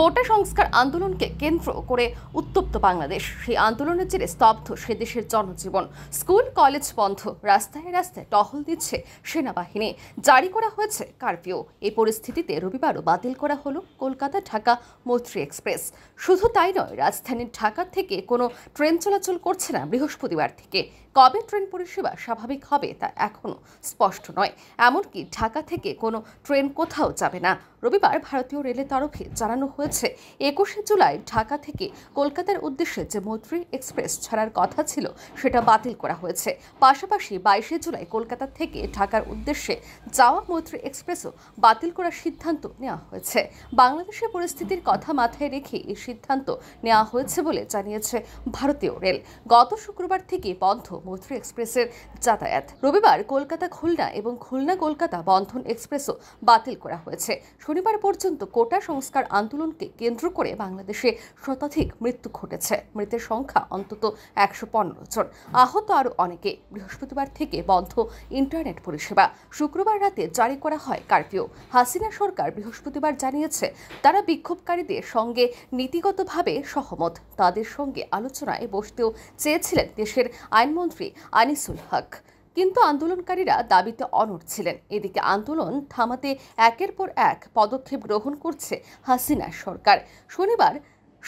কোটা সংস্কার আন্দোলনকে কেন্দ্র করে উত্তপ্ত বাংলাদেশ সেই আন্দোলনের জেরে স্তব্ধ সে দেশের জনজীবন স্কুল কলেজ বন্ধ রাস্তায় রাস্তায় টহল দিচ্ছে সেনাবাহিনী জারি করা হয়েছে কার্ফিউ এই পরিস্থিতিতে রবিবারও বাতিল করা হলো কলকাতা ঢাকা মৈত্রী এক্সপ্রেস শুধু তাই নয় রাজধানীর ঢাকা থেকে কোনো ট্রেন চলাচল করছে না বৃহস্পতিবার থেকে কবে ট্রেন পরিষেবা স্বাভাবিক হবে তা এখনও স্পষ্ট নয় এমনকি ঢাকা থেকে কোনো ট্রেন কোথাও যাবে না রবিবার ভারতীয় রেলের তরফে জানানো হয়েছে হয়েছে একুশে জুলাই ঢাকা থেকে কলকাতার উদ্দেশ্যে যে মৈত্রী এক্সপ্রেস ছাড়ার কথা ছিল সেটা বাতিল করা হয়েছে পাশাপাশি বাইশে জুলাই কলকাতা থেকে ঢাকার উদ্দেশ্যে যাওয়া মৈত্রী এক্সপ্রেসও বাতিল করার সিদ্ধান্ত নেওয়া হয়েছে বাংলাদেশের পরিস্থিতির কথা মাথায় রেখে এই সিদ্ধান্ত নেওয়া হয়েছে বলে জানিয়েছে ভারতীয় রেল গত শুক্রবার থেকে বন্ধ মৈত্রী এক্সপ্রেসের যাতায়াত রবিবার কলকাতা খুলনা এবং খুলনা কলকাতা বন্ধন এক্সপ্রেসও বাতিল করা হয়েছে শনিবার পর্যন্ত কোটা সংস্কার আন্দোলন মৃত্যুকে কেন্দ্র করে বাংলাদেশে শতাধিক মৃত্যু ঘটেছে মৃতের সংখ্যা অন্তত একশো পনেরো জন আহত আরও অনেকে বৃহস্পতিবার থেকে বন্ধ ইন্টারনেট পরিষেবা শুক্রবার রাতে জারি করা হয় কার্ফিউ হাসিনা সরকার বৃহস্পতিবার জানিয়েছে তারা বিক্ষোভকারীদের সঙ্গে নীতিগতভাবে সহমত তাদের সঙ্গে আলোচনায় বসতেও চেয়েছিলেন দেশের আইনমন্ত্রী আনিসুল হক কিন্তু আন্দোলনকারীরা দাবিতে অনড় ছিলেন এদিকে আন্দোলন থামাতে একের পর এক পদক্ষেপ গ্রহণ করছে হাসিনা সরকার শনিবার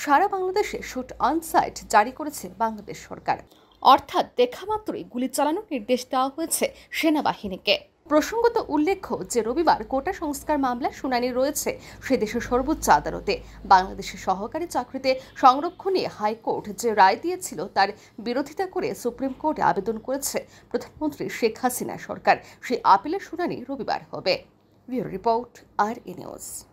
সারা বাংলাদেশে শুট অনসাইট সাইট জারি করেছে বাংলাদেশ সরকার অর্থাৎ দেখা মাত্রই গুলি চালানোর নির্দেশ দেওয়া হয়েছে সেনাবাহিনীকে প্রসঙ্গত উল্লেখ্য যে রবিবার কোটা সংস্কার মামলা শুনানি রয়েছে সে দেশের সর্বোচ্চ আদালতে বাংলাদেশের সহকারী চাকরিতে সংরক্ষণে হাইকোর্ট যে রায় দিয়েছিল তার বিরোধিতা করে সুপ্রিম কোর্টে আবেদন করেছে প্রধানমন্ত্রী শেখ হাসিনা সরকার সেই আপিলের শুনানি রবিবার হবে রিপোর্ট আর এ নিউজ